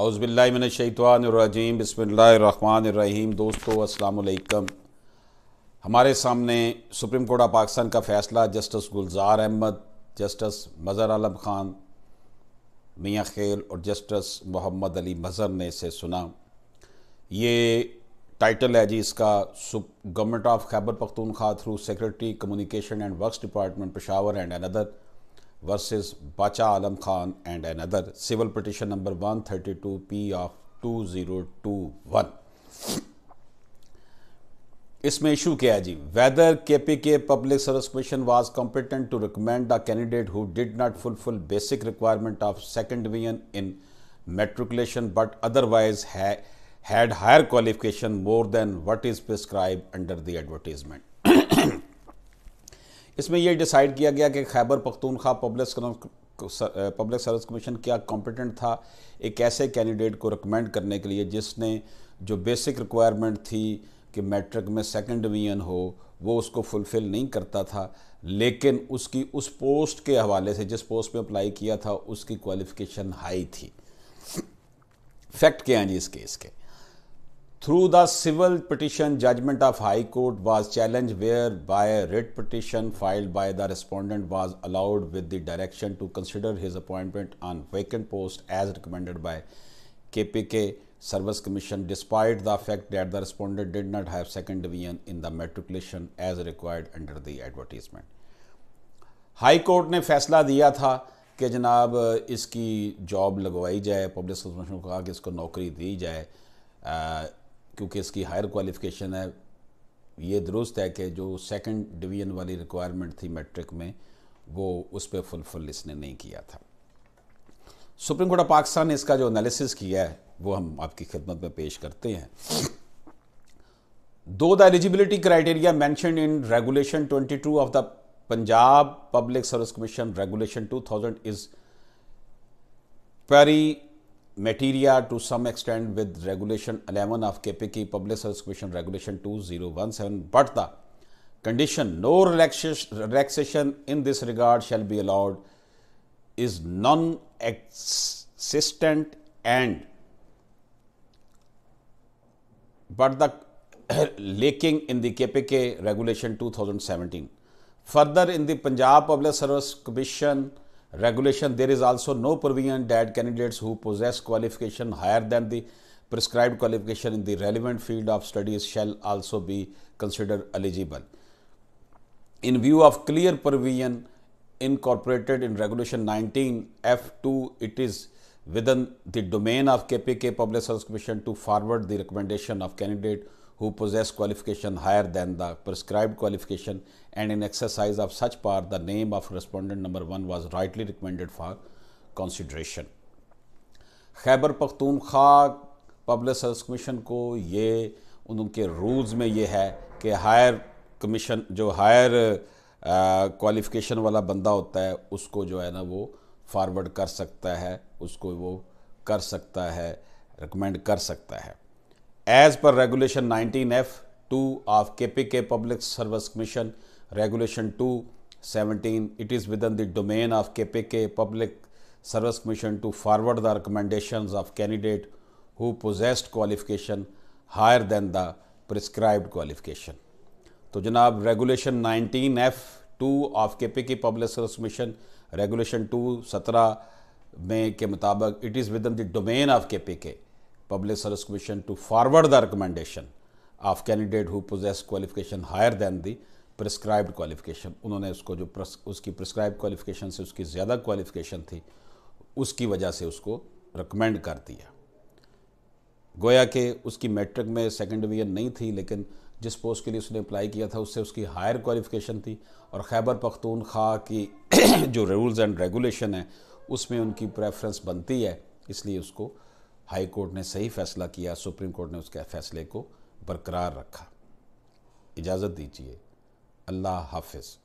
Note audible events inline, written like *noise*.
अउज़बिल्लिमिनशैतवानरजीम बसमीम दोस्तों अस्सलाम हमारे सामने सुप्रीम कोर्ट ऑफ पाकिस्तान का फ़ैसला justice Gulzar Ahmed justice Mazhar Alam Khan Miankhel और जस्टिस मोहम्मद अली मज़र ने इसे सुना ये टाइटल है जी इसका government of Khyber Pakhtunkhwa through secretary communication and works department Peshawar and another versus Bacha Alam Khan and another, civil petition number 132 P of 2021. इसमें इशू क्या है जी whether K P K public service commission was competent to recommend the candidate who did not fulfil basic requirement of second division in matriculation but otherwise had higher qualification more than what is prescribe under the advertisement इसमें यह decide किया गया कि Khyber Pakhtunkhwa public public service commission क्या competent था एक ऐसे candidate को रिकमेंड करने के लिए जिसने जो बेसिक रिक्वायरमेंट थी कि मैट्रिक में सेकंड डिवीजन हो वो उसको फुलफ़िल नहीं करता था लेकिन उसकी उस पोस्ट के हवाले से जिस पोस्ट में अप्लाई किया था उसकी क्वालिफ़िकेशन हाई थी फैक्ट क्या हैं जी इस केस के through the civil petition judgment of high court was challenged where by a writ petition filed by the respondent was allowed with the direction to consider his appointment on vacant post as recommended by kpk service commission despite the fact that the respondent did not have second division in the matriculation as required under the advertisement high court ने फैसला दिया था कि जनाब इसकी job लगवाई जाए public service commission को कहा कि इसको नौकरी दी जाए क्योंकि इसकी हायर क्वालिफिकेशन है ये दुरुस्त है कि जो सेकंड डिवीजन वाली रिक्वायरमेंट थी मैट्रिक में वो उस पर फुलफिल इसने नहीं किया था सुप्रीम कोर्ट ऑफ पाकिस्तान ने इसका जो एनालिसिस किया है वो हम आपकी खिदमत में पेश करते हैं दो the eligibility criteria mention in regulation 22 of the Punjab public service commission regulation 2000 is pari Materia to some extent with regulation 11 of KPK Public Service Commission Regulation 2017, but the condition no relaxation in this regard shall be allowed is non existent and but the *coughs* lacking in the KPK regulation 2017. Further, in the Punjab Public Service Commission regulation there is also no provision that candidates who possess qualification higher than the prescribed qualification in the relevant field of studies shall also be considered eligible in view of clear provision incorporated in regulation 19 f2 it is within the domain of kpk public service commission to forward the recommendation of candidate who possess qualification higher than the prescribed qualification and in exercise of such power the name of respondent number 1 was rightly recommended for consideration Khyber Pakhtunkhwa public service commission ko ye unke rules mein ye hai कि higher commission jo higher qualification uh, वाला बंदा होता है उसको जो है ना वो फॉरवर्ड कर सकता है उसको वो कर सकता है रिकमेंड कर सकता है एज पर regulation 19 F two of K P K public service commission regulation two seventeen it is within the domain of K P K public service commission to forward the recommendation of candidate who possessed qualification higher than the prescribed qualification तो जनाब regulation nineteen F two of K P K public service commission regulation two सत्रह में के मुताबिक it is within the domain of K P K Public Service commission to forward the recommendation of candidate who possess qualification higher than the prescribed qualification उन्होंने उसको जो प्रस, उसकी prescribed qualification से उसकी ज़्यादा qualification थी उसकी वजह से उसको recommend कर दिया गोया के उसकी मैट्रिक में सेकंड डिवीजन नहीं थी लेकिन जिस पोस्ट के लिए उसने अप्लाई किया था उससे उसकी हायर क्वालिफिकेशन थी और खैबर पख्तूनख्वा की जो रूल्स एंड रेगुलेशन है उसमें उनकी प्रेफरेंस बनती है इसलिए उसको हाई कोर्ट ने सही फैसला किया सुप्रीम कोर्ट ने उसके फैसले को बरकरार रखा इजाज़त दीजिए अल्लाह हाफिज़